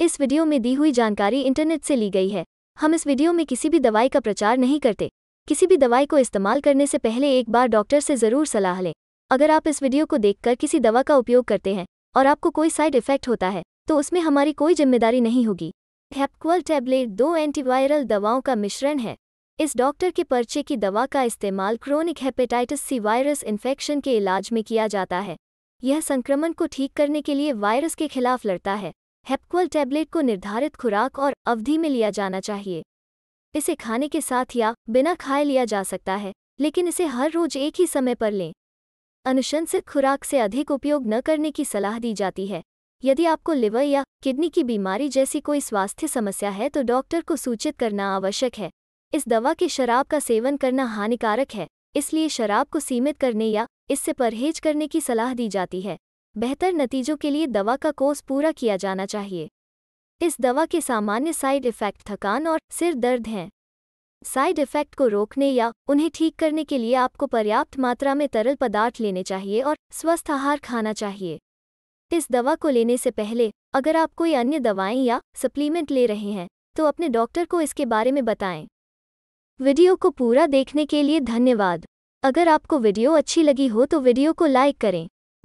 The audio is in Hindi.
इस वीडियो में दी हुई जानकारी इंटरनेट से ली गई है हम इस वीडियो में किसी भी दवाई का प्रचार नहीं करते किसी भी दवाई को इस्तेमाल करने से पहले एक बार डॉक्टर से ज़रूर सलाह लें अगर आप इस वीडियो को देखकर किसी दवा का उपयोग करते हैं और आपको कोई साइड इफेक्ट होता है तो उसमें हमारी कोई जिम्मेदारी नहीं होगी हेपक्वल टैबलेट दो एंटीवायरल दवाओं का मिश्रण है इस डॉक्टर के पर्चे की दवा का इस्तेमाल chronic hepatitis C virus infection के इलाज में किया जाता है यह संक्रमण को ठीक करने के लिए वायरस के खिलाफ लड़ता है हेपक्वल टैबलेट को निर्धारित खुराक और अवधि में लिया जाना चाहिए इसे खाने के साथ या बिना खाए लिया जा सकता है लेकिन इसे हर रोज एक ही समय पर लें अनुशंसित खुराक से अधिक उपयोग न करने की सलाह दी जाती है यदि आपको लिवर या किडनी की बीमारी जैसी कोई स्वास्थ्य समस्या है तो डॉक्टर को सूचित करना आवश्यक है इस दवा के शराब का सेवन करना हानिकारक है इसलिए शराब को सीमित करने या इससे परहेज करने की सलाह दी जाती है बेहतर नतीजों के लिए दवा का कोर्स पूरा किया जाना चाहिए इस दवा के सामान्य साइड इफ़ेक्ट थकान और सिर दर्द हैं साइड इफ़ेक्ट को रोकने या उन्हें ठीक करने के लिए आपको पर्याप्त मात्रा में तरल पदार्थ लेने चाहिए और स्वस्थ आहार खाना चाहिए इस दवा को लेने से पहले अगर आप कोई अन्य दवाएं या सप्लीमेंट ले रहे हैं तो अपने डॉक्टर को इसके बारे में बताएं वीडियो को पूरा देखने के लिए धन्यवाद अगर आपको वीडियो अच्छी लगी हो तो वीडियो को लाइक करें